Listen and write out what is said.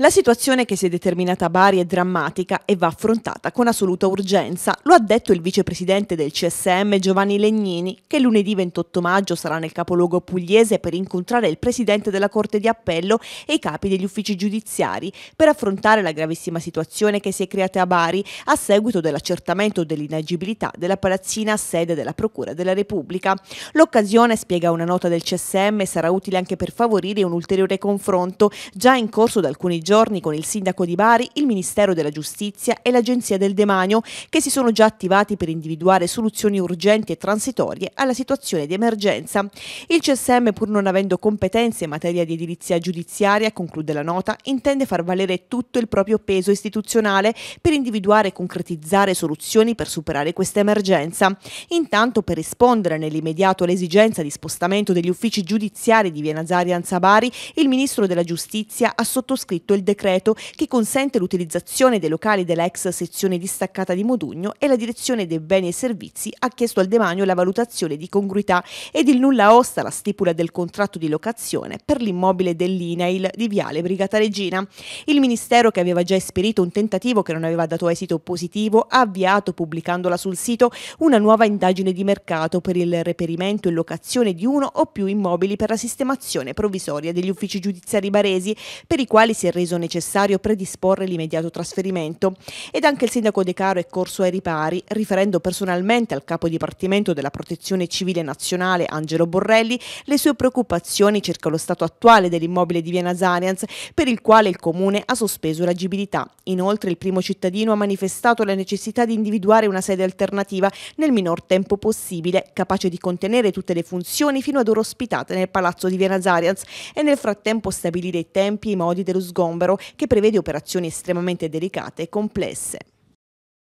La situazione che si è determinata a Bari è drammatica e va affrontata con assoluta urgenza, lo ha detto il vicepresidente del CSM Giovanni Legnini, che lunedì 28 maggio sarà nel capoluogo pugliese per incontrare il presidente della Corte di Appello e i capi degli uffici giudiziari per affrontare la gravissima situazione che si è creata a Bari a seguito dell'accertamento dell'inagibilità della palazzina a sede della Procura della Repubblica. L'occasione, spiega una nota del CSM, sarà utile anche per favorire un ulteriore confronto già in corso da alcuni giorni giorni con il sindaco di Bari, il Ministero della Giustizia e l'Agenzia del Demanio, che si sono già attivati per individuare soluzioni urgenti e transitorie alla situazione di emergenza. Il CSM, pur non avendo competenze in materia di edilizia giudiziaria, conclude la nota, intende far valere tutto il proprio peso istituzionale per individuare e concretizzare soluzioni per superare questa emergenza. Intanto, per rispondere nell'immediato all'esigenza di spostamento degli uffici giudiziari di Via Nazaria Anzabari, il Ministro della Giustizia ha sottoscritto il il decreto che consente l'utilizzazione dei locali della ex sezione distaccata di Modugno e la direzione dei beni e servizi ha chiesto al demanio la valutazione di congruità ed il nulla osta la stipula del contratto di locazione per l'immobile dell'INAIL di Viale Brigata Regina. Il Ministero, che aveva già esperito un tentativo che non aveva dato esito positivo, ha avviato, pubblicandola sul sito, una nuova indagine di mercato per il reperimento e locazione di uno o più immobili per la sistemazione provvisoria degli uffici giudiziari baresi, per i quali si è reso reso necessario predisporre l'immediato trasferimento ed anche il sindaco De Caro è corso ai ripari, riferendo personalmente al capo dipartimento della Protezione Civile Nazionale Angelo Borrelli le sue preoccupazioni circa lo stato attuale dell'immobile di Vienna Zarians per il quale il comune ha sospeso l'agibilità. Inoltre il primo cittadino ha manifestato la necessità di individuare una sede alternativa nel minor tempo possibile, capace di contenere tutte le funzioni fino ad ora ospitate nel palazzo di Vienna Zarians e nel frattempo stabilire i tempi e i modi dello sgombero Brombero che prevede operazioni estremamente delicate e complesse.